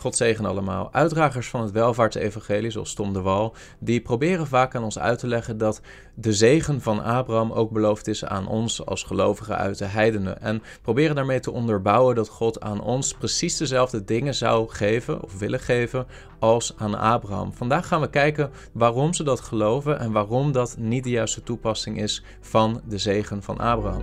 God zegen allemaal. Uitdragers van het welvaartsevangelie, zoals Tom de Wal, die proberen vaak aan ons uit te leggen dat de zegen van Abraham ook beloofd is aan ons als gelovigen uit de heidenen. En proberen daarmee te onderbouwen dat God aan ons precies dezelfde dingen zou geven of willen geven als aan Abraham. Vandaag gaan we kijken waarom ze dat geloven en waarom dat niet de juiste toepassing is van de zegen van Abraham.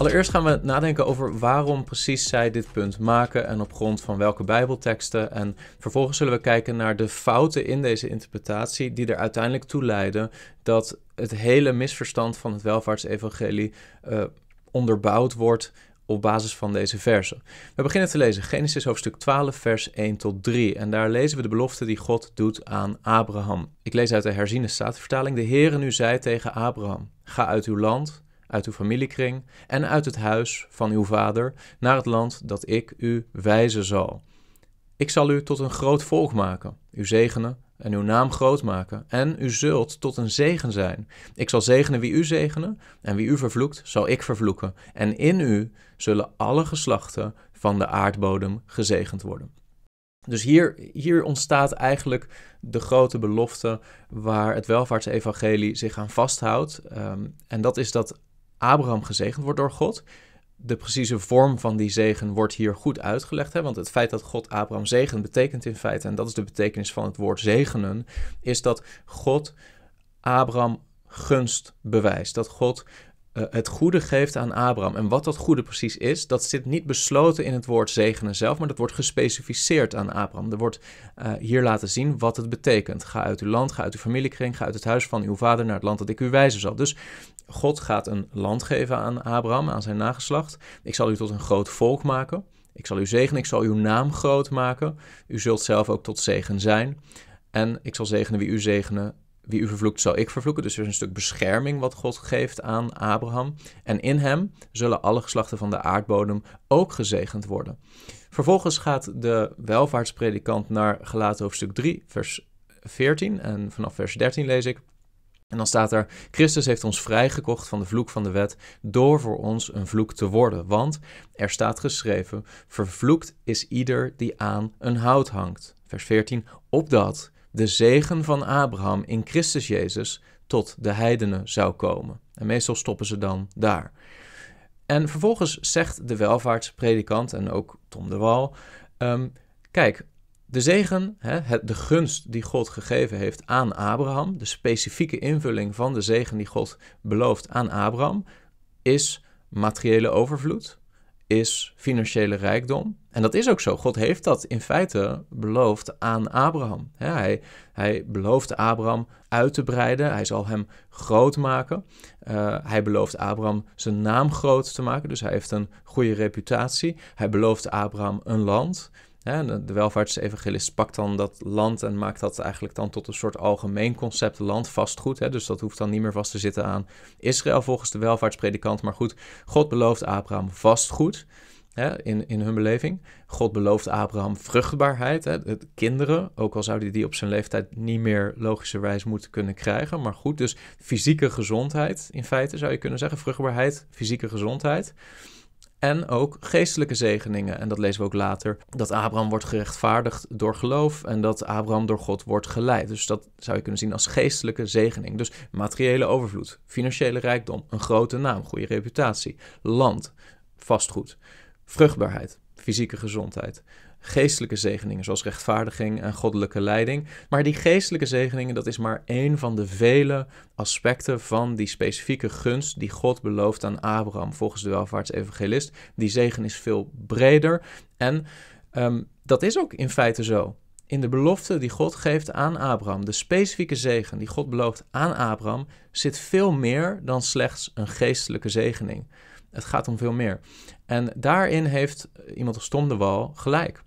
Allereerst gaan we nadenken over waarom precies zij dit punt maken en op grond van welke Bijbelteksten. En vervolgens zullen we kijken naar de fouten in deze interpretatie die er uiteindelijk toe leiden dat het hele misverstand van het welvaartsevangelie uh, onderbouwd wordt op basis van deze versen. We beginnen te lezen Genesis hoofdstuk 12, vers 1 tot 3. En daar lezen we de belofte die God doet aan Abraham. Ik lees uit de herziene staatvertaling. De Heere nu zei tegen Abraham, ga uit uw land uit uw familiekring en uit het huis van uw vader naar het land dat ik u wijzen zal. Ik zal u tot een groot volk maken, u zegenen en uw naam groot maken, en u zult tot een zegen zijn. Ik zal zegenen wie u zegenen, en wie u vervloekt, zal ik vervloeken. En in u zullen alle geslachten van de aardbodem gezegend worden. Dus hier, hier ontstaat eigenlijk de grote belofte waar het welvaartsevangelie zich aan vasthoudt. Ehm, en dat is dat Abraham gezegend wordt door God. De precieze vorm van die zegen wordt hier goed uitgelegd. Hè? Want het feit dat God Abraham zegen betekent in feite, en dat is de betekenis van het woord zegenen, is dat God Abraham gunst bewijst. Dat God eh, het goede geeft aan Abraham. En wat dat goede precies is, dat zit niet besloten in het woord zegenen zelf, maar dat wordt gespecificeerd aan Abraham. Er wordt eh, hier laten zien wat het betekent. Ga uit uw land, ga uit uw familiekring, ga uit het huis van uw vader naar het land dat ik u wijzen zal. Dus God gaat een land geven aan Abraham, aan zijn nageslacht. Ik zal u tot een groot volk maken. Ik zal u zegenen, ik zal uw naam groot maken. U zult zelf ook tot zegen zijn. En ik zal zegenen wie u zegenen wie u vervloekt zal ik vervloeken. Dus er is een stuk bescherming wat God geeft aan Abraham. En in hem zullen alle geslachten van de aardbodem ook gezegend worden. Vervolgens gaat de welvaartspredikant naar Gelaten hoofdstuk 3, vers 14. En vanaf vers 13 lees ik. En dan staat er: Christus heeft ons vrijgekocht van de vloek van de wet door voor ons een vloek te worden. Want er staat geschreven: Vervloekt is ieder die aan een hout hangt. Vers 14: Opdat de zegen van Abraham in Christus Jezus tot de heidenen zou komen. En meestal stoppen ze dan daar. En vervolgens zegt de welvaartspredikant en ook Tom de Wal: ehm, Kijk, de zegen, hè, de gunst die God gegeven heeft aan Abraham, de specifieke invulling van de zegen die God belooft aan Abraham, is materiële overvloed is financiële rijkdom. En dat is ook zo. God heeft dat in feite beloofd aan Abraham. hij, hij belooft Abraham uit te breiden. Hij zal hem groot maken. Eh, hij belooft Abraham zijn naam groot te maken. Dus hij heeft een goede reputatie. Hij belooft Abraham een land. De welvaartsevangelist pakt dan dat land en maakt dat eigenlijk dan tot een soort algemeen concept land landvastgoed. Dus dat hoeft dan niet meer vast te zitten aan Israël volgens de welvaartspredikant. Maar goed, God belooft Abraham vastgoed in, in hun beleving. God belooft Abraham vruchtbaarheid, hè, het, kinderen, ook al zou hij die op zijn leeftijd niet meer logischerwijs moeten kunnen krijgen. Maar goed, dus fysieke gezondheid in feite zou je kunnen zeggen, vruchtbaarheid, fysieke gezondheid. En ook geestelijke zegeningen. En dat lezen we ook later. Dat Abraham wordt gerechtvaardigd door geloof en dat Abraham door God wordt geleid. Dus dat zou je kunnen zien als geestelijke zegening. Dus materiële overvloed, financiële rijkdom, een grote naam, goede reputatie, land, vastgoed, vruchtbaarheid, fysieke gezondheid, geestelijke zegeningen, zoals rechtvaardiging en goddelijke leiding. Maar die geestelijke zegeningen, dat is maar één van de vele aspecten van die specifieke gunst die God belooft aan Abraham, volgens de welvaartsevangelist. Die zegen is veel breder en ehm, dat is ook in feite zo. In de belofte die God geeft aan Abraham, de specifieke zegen die God belooft aan Abraham, zit veel meer dan slechts een geestelijke zegening. Het gaat om veel meer. En daarin heeft iemand als Tom de Wal gelijk.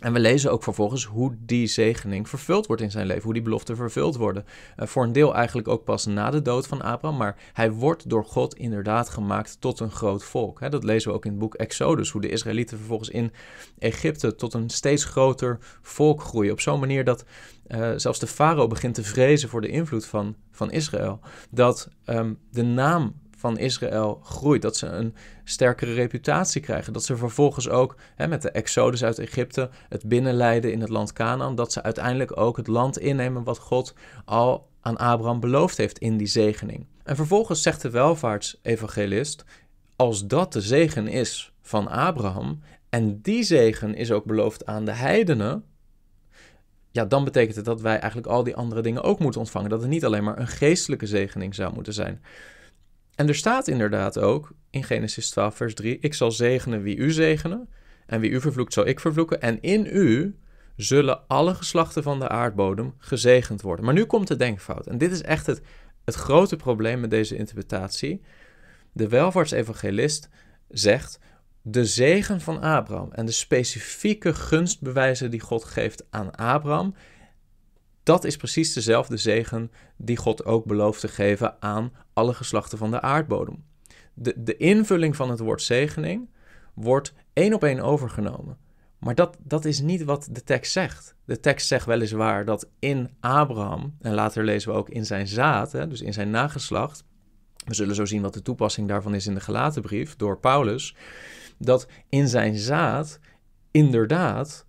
En we lezen ook vervolgens hoe die zegening vervuld wordt in zijn leven, hoe die beloften vervuld worden. Eh, voor een deel eigenlijk ook pas na de dood van Abraham, maar hij wordt door God inderdaad gemaakt tot een groot volk. dat lezen we ook in het boek Exodus, hoe de Israëlieten vervolgens in Egypte tot een steeds groter volk groeien. Op zo'n manier dat eh, zelfs de farao begint te vrezen voor de invloed van, van Israël. Dat ehm, de naam van Israël groeit. Dat ze een sterkere reputatie krijgen. Dat ze vervolgens ook hè, met de exodus uit Egypte, het binnenleiden in het land Canaan, dat ze uiteindelijk ook het land innemen wat God al aan Abraham beloofd heeft in die zegening. En vervolgens zegt de welvaartsevangelist: als dat de zegen is van Abraham en die zegen is ook beloofd aan de heidenen, ja, dan betekent het dat wij eigenlijk al die andere dingen ook moeten ontvangen. Dat het niet alleen maar een geestelijke zegening zou moeten zijn. En er staat inderdaad ook in Genesis 12, vers 3: Ik zal zegenen wie u zegenen, en wie u vervloekt zal ik vervloeken. En in u zullen alle geslachten van de aardbodem gezegend worden. Maar nu komt de denkfout. En dit is echt het, het grote probleem met deze interpretatie. De welvaartsevangelist zegt: de zegen van Abraham en de specifieke gunstbewijzen die God geeft aan Abraham, dat is precies dezelfde zegen die God ook belooft te geven aan alle geslachten van de aardbodem. De, de invulling van het woord zegening wordt één op één overgenomen. Maar dat, dat is niet wat de tekst zegt. De tekst zegt weliswaar dat in Abraham, en later lezen we ook in zijn zaad, hè, dus in zijn nageslacht, we zullen zo zien wat de toepassing daarvan is in de gelaten brief door Paulus, dat in zijn zaad inderdaad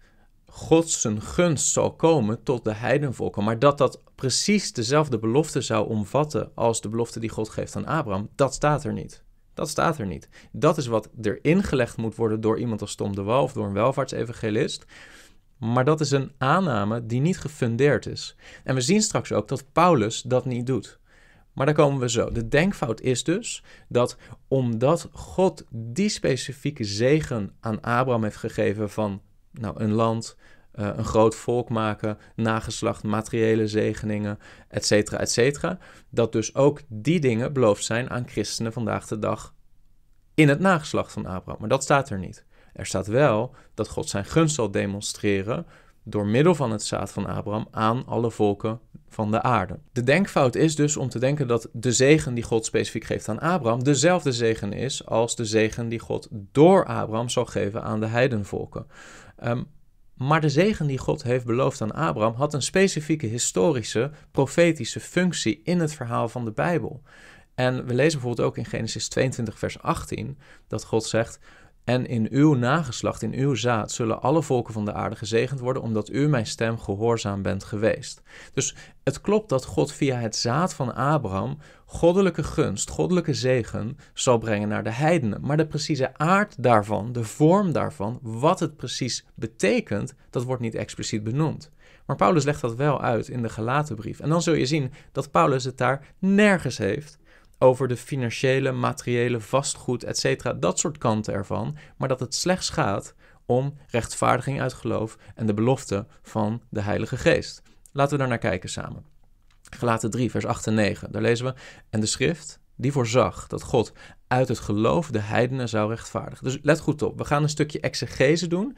God zijn gunst zal komen tot de heidenvolken. Maar dat dat precies dezelfde belofte zou omvatten als de belofte die God geeft aan Abraham, dat staat er niet. Dat staat er niet. Dat is wat er ingelegd moet worden door iemand als Tom de Wal of door een welvaartsevangelist. Maar dat is een aanname die niet gefundeerd is. En we zien straks ook dat Paulus dat niet doet. Maar daar komen we zo. De denkfout is dus dat omdat God die specifieke zegen aan Abraham heeft gegeven van nou, een land, eh, een groot volk maken, nageslacht, materiële zegeningen, et cetera. Dat dus ook die dingen beloofd zijn aan christenen vandaag de dag in het nageslacht van Abraham. Maar dat staat er niet. Er staat wel dat God zijn gunst zal demonstreren door middel van het zaad van Abraham aan alle volken van de aarde. De denkfout is dus om te denken dat de zegen die God specifiek geeft aan Abraham dezelfde zegen is als de zegen die God door Abraham zal geven aan de heidenvolken. Ehm, maar de zegen die God heeft beloofd aan Abraham had een specifieke historische, profetische functie in het verhaal van de Bijbel. En we lezen bijvoorbeeld ook in Genesis 22, vers 18, dat God zegt: en in uw nageslacht, in uw zaad, zullen alle volken van de aarde gezegend worden, omdat u mijn stem gehoorzaam bent geweest. Dus het klopt dat God via het zaad van Abraham goddelijke gunst, goddelijke zegen zal brengen naar de heidenen. Maar de precieze aard daarvan, de vorm daarvan, wat het precies betekent, dat wordt niet expliciet benoemd. Maar Paulus legt dat wel uit in de gelaten En dan zul je zien dat Paulus het daar nergens heeft over de financiële, materiële, vastgoed, etc. Dat soort kanten ervan. Maar dat het slechts gaat om rechtvaardiging uit geloof en de belofte van de Heilige Geest. Laten we daar naar kijken samen. Gelaten 3, vers 8 en 9. Daar lezen we: En de schrift die voorzag dat God uit het geloof de heidenen zou rechtvaardigen. Dus let goed op. We gaan een stukje exegese doen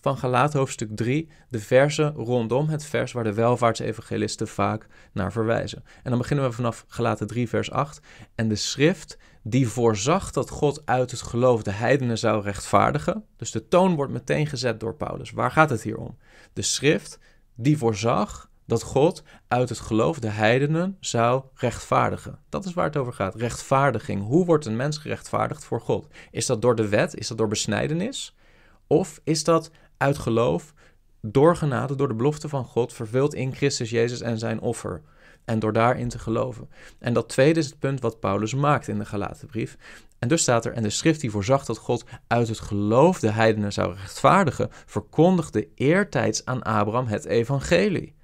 van Galaat hoofdstuk 3, de versen rondom het vers waar de welvaartsevangelisten vaak naar verwijzen. En dan beginnen we vanaf Galaten 3, vers 8. En de schrift die voorzag dat God uit het geloof de heidenen zou rechtvaardigen. Dus de toon wordt meteen gezet door Paulus. Waar gaat het hier om? De schrift die voorzag dat God uit het geloof de heidenen zou rechtvaardigen. Dat is waar het over gaat. Rechtvaardiging. Hoe wordt een mens gerechtvaardigd voor God? Is dat door de wet? Is dat door besnijdenis? Of is dat uit geloof, door door de belofte van God, vervuld in Christus Jezus en zijn offer. En door daarin te geloven. En dat tweede is het punt wat Paulus maakt in de Galatenbrief. En dus staat er, en de schrift die voorzag dat God uit het geloof de heidenen zou rechtvaardigen, verkondigde eertijds aan Abraham het evangelie.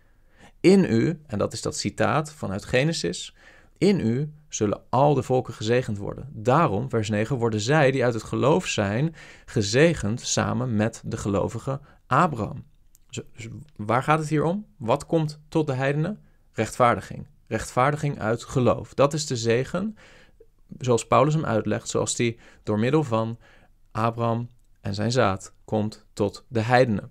In u, en dat is dat citaat vanuit Genesis, in u zullen al de volken gezegend worden. Daarom, vers 9, worden zij die uit het geloof zijn gezegend samen met de gelovige Abraham. Dus, dus waar gaat het hier om? Wat komt tot de heidenen? Rechtvaardiging. Rechtvaardiging uit geloof. Dat is de zegen, zoals Paulus hem uitlegt, zoals die door middel van Abraham en zijn zaad komt tot de heidenen.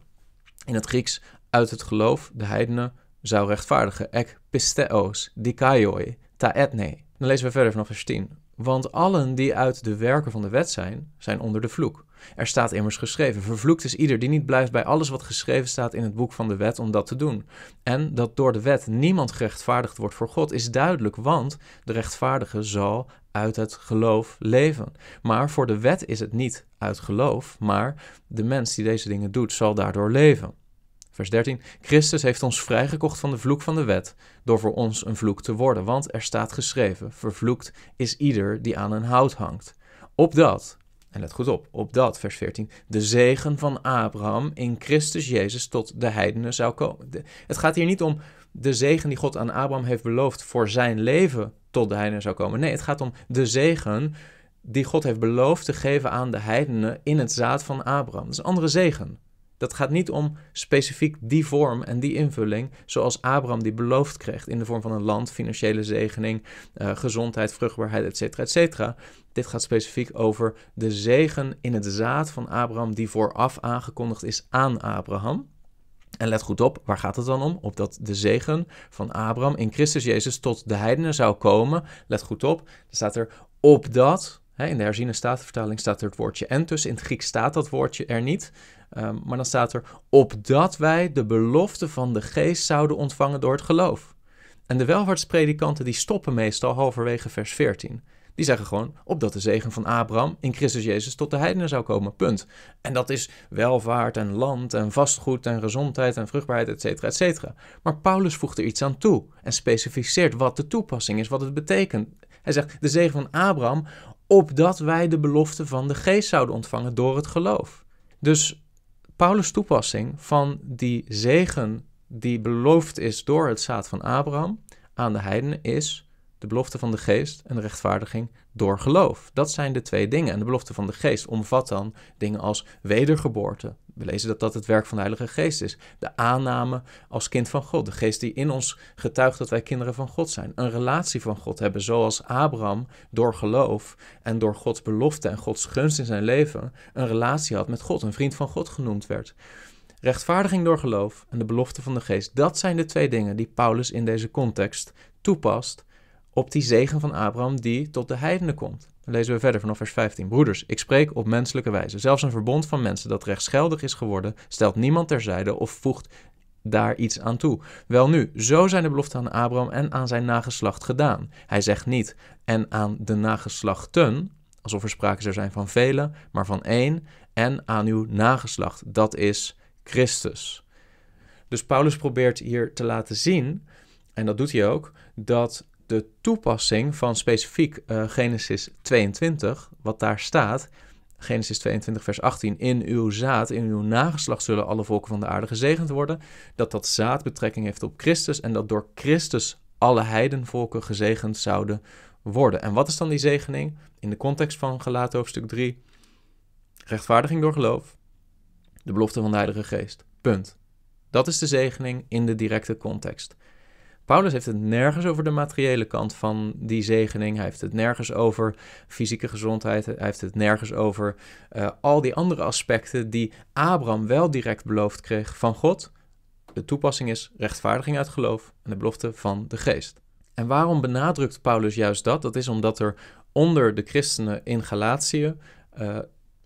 In het Grieks uit het geloof de heidenen zou rechtvaardigen. Ek pisteos, dikaioi, etne. Dan lezen we verder vanaf vers 10. Want allen die uit de werken van de wet zijn, zijn onder de vloek. Er staat immers geschreven: Vervloekt is ieder die niet blijft bij alles wat geschreven staat in het boek van de wet om dat te doen. En dat door de wet niemand gerechtvaardigd wordt voor God is duidelijk, want de rechtvaardige zal uit het geloof leven. Maar voor de wet is het niet uit geloof, maar de mens die deze dingen doet zal daardoor leven. Vers 13. Christus heeft ons vrijgekocht van de vloek van de wet, door voor ons een vloek te worden. Want er staat geschreven: Vervloekt is ieder die aan een hout hangt. Opdat, en let goed op, opdat, vers 14, de zegen van Abraham in Christus Jezus tot de heidenen zou komen. het gaat hier niet om de zegen die God aan Abraham heeft beloofd voor zijn leven tot de heidenen zou komen. Nee, het gaat om de zegen die God heeft beloofd te geven aan de heidenen in het zaad van Abraham. Dat is een andere zegen. Dat gaat niet om specifiek die vorm en die invulling, zoals Abraham die beloofd kreeg in de vorm van een land, financiële zegening, eh, gezondheid, vruchtbaarheid, et cetera, et cetera. Dit gaat specifiek over de zegen in het zaad van Abraham die vooraf aangekondigd is aan Abraham. En let goed op, waar gaat het dan om? dat de zegen van Abraham in Christus Jezus tot de heidenen zou komen. Let goed op, er staat er op dat in de herziene statenvertaling staat er het woordje en tussen. In het Grieks staat dat woordje er niet. Ehm, maar dan staat er, opdat wij de belofte van de geest zouden ontvangen door het geloof. En de welvaartspredikanten die stoppen meestal halverwege vers 14. Die zeggen gewoon, opdat de zegen van Abraham in Christus Jezus tot de heidenen zou komen, punt. En dat is welvaart en land en vastgoed en gezondheid en vruchtbaarheid, et cetera, et cetera. Maar Paulus voegt er iets aan toe en specificeert wat de toepassing is, wat het betekent. Hij zegt, de zegen van Abraham, opdat wij de belofte van de geest zouden ontvangen door het geloof. Dus Paulus' toepassing van die zegen die beloofd is door het zaad van Abraham aan de heidenen is de belofte van de geest en de rechtvaardiging door geloof. Dat zijn de twee dingen. En de belofte van de geest omvat dan dingen als wedergeboorte. We lezen dat dat het werk van de Heilige Geest is. De aanname als kind van God. De geest die in ons getuigt dat wij kinderen van God zijn. Een relatie van God hebben, zoals Abraham door geloof en door Gods belofte en Gods gunst in zijn leven een relatie had met God. Een vriend van God genoemd werd. Rechtvaardiging door geloof en de belofte van de geest, dat zijn de twee dingen die Paulus in deze context toepast op die zegen van Abraham die tot de heidenen komt. Dan lezen we verder vanaf vers 15. Broeders, ik spreek op menselijke wijze. Zelfs een verbond van mensen dat rechtsgeldig is geworden, stelt niemand terzijde of voegt daar iets aan toe. Welnu, zo zijn de beloften aan Abraham en aan zijn nageslacht gedaan. Hij zegt niet en aan de nageslachten, alsof er sprake zou zijn van velen, maar van één en aan uw nageslacht. Dat is Christus. Dus Paulus probeert hier te laten zien, en dat doet hij ook, dat de toepassing van specifiek eh, Genesis 22, wat daar staat, Genesis 22, vers 18, in uw zaad, in uw nageslacht zullen alle volken van de aarde gezegend worden, dat dat zaad betrekking heeft op Christus en dat door Christus alle heidenvolken gezegend zouden worden. En wat is dan die zegening? In de context van Gelaten hoofdstuk 3, rechtvaardiging door geloof, de belofte van de Heilige Geest. Punt. Dat is de zegening in de directe context. Paulus heeft het nergens over de materiële kant van die zegening. Hij heeft het nergens over fysieke gezondheid. Hij heeft het nergens over eh, al die andere aspecten die Abraham wel direct beloofd kreeg van God. De toepassing is rechtvaardiging uit geloof en de belofte van de geest. En waarom benadrukt Paulus juist dat? Dat is omdat er onder de christenen in Galatië eh,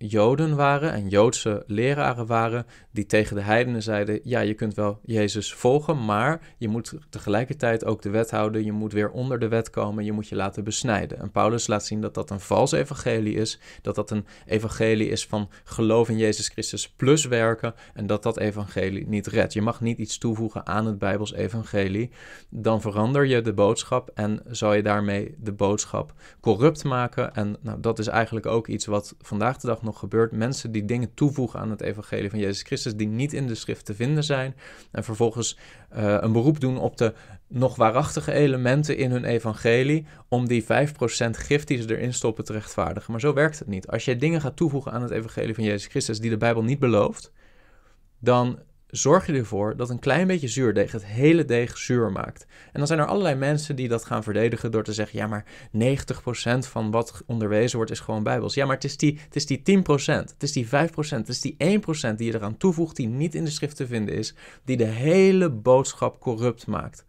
Joden waren en Joodse leraren waren die tegen de heidenen zeiden: ja, je kunt wel Jezus volgen, maar je moet tegelijkertijd ook de wet houden, je moet weer onder de wet komen, je moet je laten besnijden. En Paulus laat zien dat dat een vals evangelie is, dat dat een evangelie is van geloof in Jezus Christus plus werken en dat dat evangelie niet redt. Je mag niet iets toevoegen aan het Bijbels evangelie, dan verander je de boodschap en zou je daarmee de boodschap corrupt maken. En nou, dat is eigenlijk ook iets wat vandaag de dag nog gebeurt. Mensen die dingen toevoegen aan het evangelie van Jezus Christus die niet in de schrift te vinden zijn. En vervolgens eh, een beroep doen op de nog waarachtige elementen in hun evangelie om die 5% gift die ze erin stoppen te rechtvaardigen. Maar zo werkt het niet. Als jij dingen gaat toevoegen aan het evangelie van Jezus Christus die de Bijbel niet belooft, dan zorg je ervoor dat een klein beetje zuurdeeg het hele deeg zuur maakt. En dan zijn er allerlei mensen die dat gaan verdedigen door te zeggen: ja, maar 90% van wat onderwezen wordt is gewoon bijbels. Ja, maar het is die, het is die 10%, het is die 5%, het is die 1% die je eraan toevoegt, die niet in de schrift te vinden is, die de hele boodschap corrupt maakt.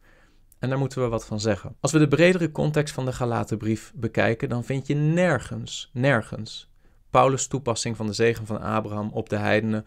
En daar moeten we wat van zeggen. Als we de bredere context van de Galatenbrief bekijken, dan vind je nergens, nergens Paulus' toepassing van de zegen van Abraham op de heidenen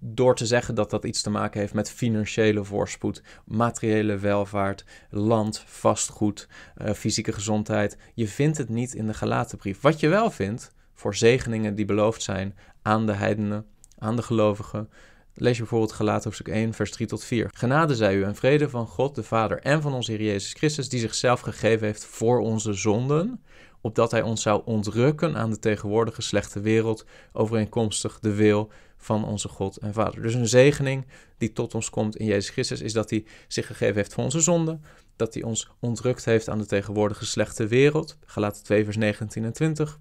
door te zeggen dat dat iets te maken heeft met financiële voorspoed, materiële welvaart, land, vastgoed, eh, fysieke gezondheid. Je vindt het niet in de Galatenbrief. Wat je wel vindt voor zegeningen die beloofd zijn aan de heidenen, aan de gelovigen. Lees je bijvoorbeeld Gelaten hoofdstuk 1, vers 3 tot 4. Genade zij u en vrede van God, de Vader en van onze Heer Jezus Christus, die zichzelf gegeven heeft voor onze zonden, opdat hij ons zou ontrukken aan de tegenwoordige slechte wereld, overeenkomstig de wil van onze God en Vader. Dus een zegening die tot ons komt in Jezus Christus is dat hij zich gegeven heeft voor onze zonden, dat hij ons ontrukt heeft aan de tegenwoordige slechte wereld. Gelaten 2 vers 19 en 20.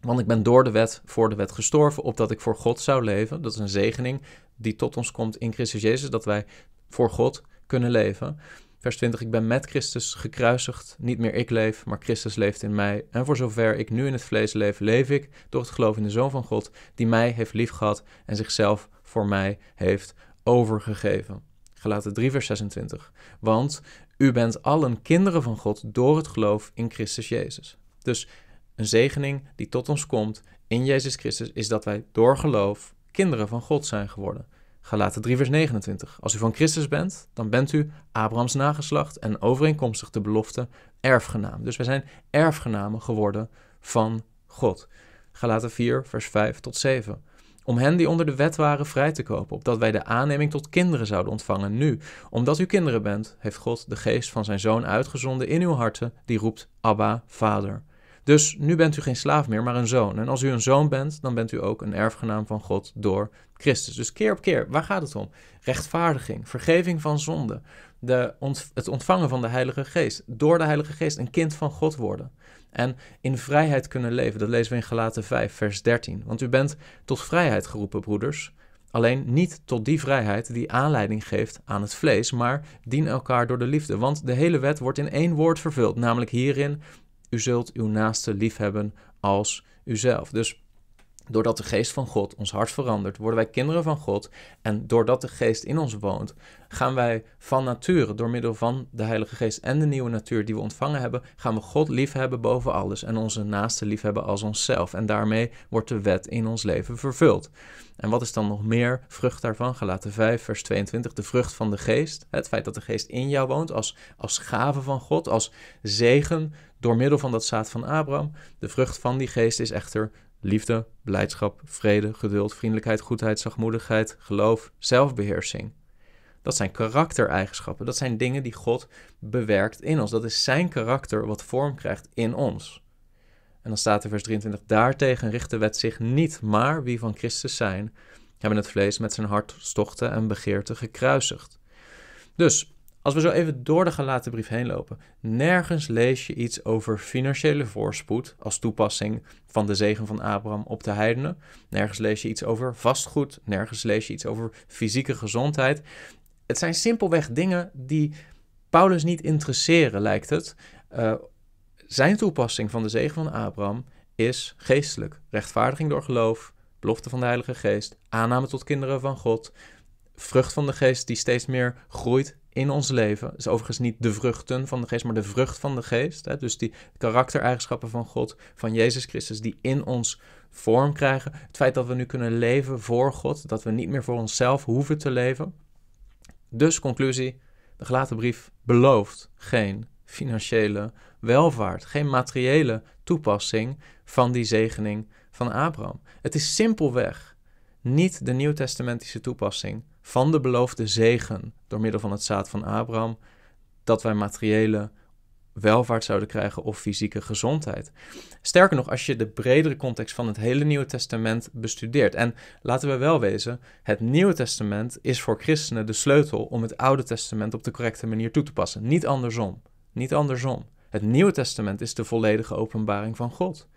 Want ik ben door de wet, voor de wet gestorven, opdat ik voor God zou leven. Dat is een zegening die tot ons komt in Christus Jezus, dat wij voor God kunnen leven. Vers 20, ik ben met Christus gekruisigd, niet meer ik leef, maar Christus leeft in mij. En voor zover ik nu in het vlees leef, leef ik door het geloof in de Zoon van God, die mij heeft liefgehad en zichzelf voor mij heeft overgegeven. Gelaten 3, vers 26. Want u bent allen kinderen van God door het geloof in Christus Jezus. Dus een zegening die tot ons komt in Jezus Christus is dat wij door geloof kinderen van God zijn geworden. Galaten 3, vers 29. Als u van Christus bent, dan bent u Abrahams nageslacht en overeenkomstig de belofte erfgenaam. Dus wij zijn erfgenamen geworden van God. Galaten 4, vers 5 tot 7. Om hen die onder de wet waren vrij te kopen, opdat wij de aanneming tot kinderen zouden ontvangen nu. Omdat u kinderen bent, heeft God de geest van zijn zoon uitgezonden in uw harten, die roept Abba, Vader. Dus nu bent u geen slaaf meer, maar een zoon. En als u een zoon bent, dan bent u ook een erfgenaam van God door Christus. Dus keer op keer, waar gaat het om? Rechtvaardiging, vergeving van zonde, de het ontvangen van de Heilige Geest, door de Heilige Geest een kind van God worden. En in vrijheid kunnen leven, dat lezen we in Galaten 5, vers 13. Want u bent tot vrijheid geroepen, broeders. Alleen niet tot die vrijheid die aanleiding geeft aan het vlees, maar dien elkaar door de liefde. Want de hele wet wordt in één woord vervuld, namelijk hierin u zult uw naaste liefhebben als uzelf. Dus Doordat de geest van God ons hart verandert, worden wij kinderen van God. En doordat de geest in ons woont, gaan wij van nature, door middel van de Heilige Geest en de nieuwe natuur die we ontvangen hebben, gaan we God liefhebben boven alles en onze naaste liefhebben als onszelf. En daarmee wordt de wet in ons leven vervuld. En wat is dan nog meer vrucht daarvan? Galaten 5, vers 22, de vrucht van de geest. Het feit dat de geest in jou woont als, als gave van God, als zegen door middel van dat zaad van Abraham. De vrucht van die geest is echter liefde, blijdschap, vrede, geduld, vriendelijkheid, goedheid, zachtmoedigheid, geloof, zelfbeheersing. Dat zijn karaktereigenschappen. Dat zijn dingen die God bewerkt in ons. Dat is zijn karakter wat vorm krijgt in ons. En dan staat in vers 23: Daartegen richt de wet zich niet, maar wie van Christus zijn, hebben het vlees met zijn hartstochten en begeerten gekruisigd. Dus als we zo even door de gelaten brief heen lopen, nergens lees je iets over financiële voorspoed als toepassing van de zegen van Abraham op de heidenen. Nergens lees je iets over vastgoed, nergens lees je iets over fysieke gezondheid. Het zijn simpelweg dingen die Paulus niet interesseren, lijkt het. Eh, zijn toepassing van de zegen van Abraham is geestelijk. Rechtvaardiging door geloof, belofte van de Heilige Geest, aanname tot kinderen van God, vrucht van de Geest die steeds meer groeit in ons leven. Dus overigens niet de vruchten van de geest, maar de vrucht van de geest. Hè? Dus die karaktereigenschappen van God, van Jezus Christus, die in ons vorm krijgen. Het feit dat we nu kunnen leven voor God, dat we niet meer voor onszelf hoeven te leven. Dus conclusie, de gelaten brief belooft geen financiële welvaart, geen materiële toepassing van die zegening van Abraham. Het is simpelweg niet de nieuwtestamentische toepassing van de beloofde zegen door middel van het zaad van Abraham, dat wij materiële welvaart zouden krijgen of fysieke gezondheid. Sterker nog, als je de bredere context van het hele Nieuwe Testament bestudeert. En laten we wel wezen, het Nieuwe Testament is voor christenen de sleutel om het Oude Testament op de correcte manier toe te passen. Niet andersom. Niet andersom. Het Nieuwe Testament is de volledige openbaring van God.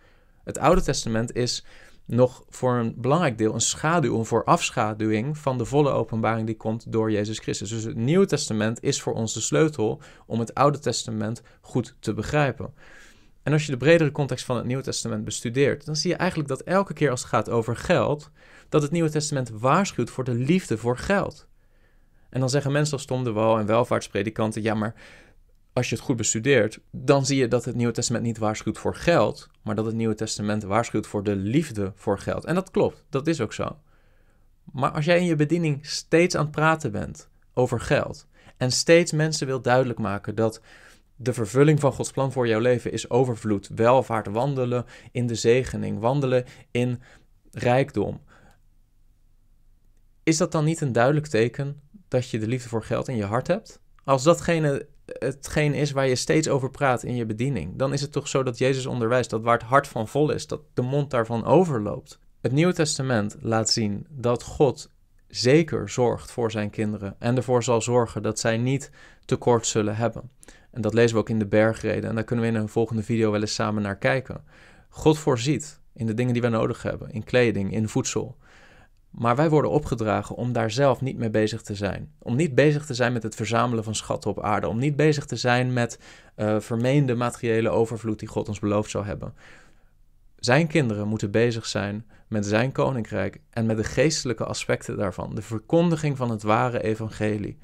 Het Oude Testament is nog voor een belangrijk deel een schaduw, een voorafschaduwing van de volle openbaring die komt door Jezus Christus. Dus het Nieuwe Testament is voor ons de sleutel om het Oude Testament goed te begrijpen. En als je de bredere context van het Nieuwe Testament bestudeert, dan zie je eigenlijk dat elke keer als het gaat over geld, dat het Nieuwe Testament waarschuwt voor de liefde voor geld. En dan zeggen mensen als Tom de en welvaartspredikanten: ja, maar als je het goed bestudeert, dan zie je dat het Nieuwe Testament niet waarschuwt voor geld, maar dat het Nieuwe Testament waarschuwt voor de liefde voor geld. En dat klopt, dat is ook zo. Maar als jij in je bediening steeds aan het praten bent over geld en steeds mensen wilt duidelijk maken dat de vervulling van Gods plan voor jouw leven is overvloed, welvaart, wandelen in de zegening, wandelen in rijkdom. Is dat dan niet een duidelijk teken dat je de liefde voor geld in je hart hebt? Als datgene hetgeen is waar je steeds over praat in je bediening. Dan is het toch zo dat Jezus onderwijst dat waar het hart van vol is, dat de mond daarvan overloopt. Het Nieuwe Testament laat zien dat God zeker zorgt voor zijn kinderen en ervoor zal zorgen dat zij niet tekort zullen hebben. En dat lezen we ook in de bergreden en daar kunnen we in een volgende video wel eens samen naar kijken. God voorziet in de dingen die we nodig hebben, in kleding, in voedsel. Maar wij worden opgedragen om daar zelf niet mee bezig te zijn. Om niet bezig te zijn met het verzamelen van schatten op aarde. Om niet bezig te zijn met uh, vermeende materiële overvloed die God ons beloofd zou hebben. Zijn kinderen moeten bezig zijn met zijn koninkrijk en met de geestelijke aspecten daarvan. De verkondiging van het ware evangelie.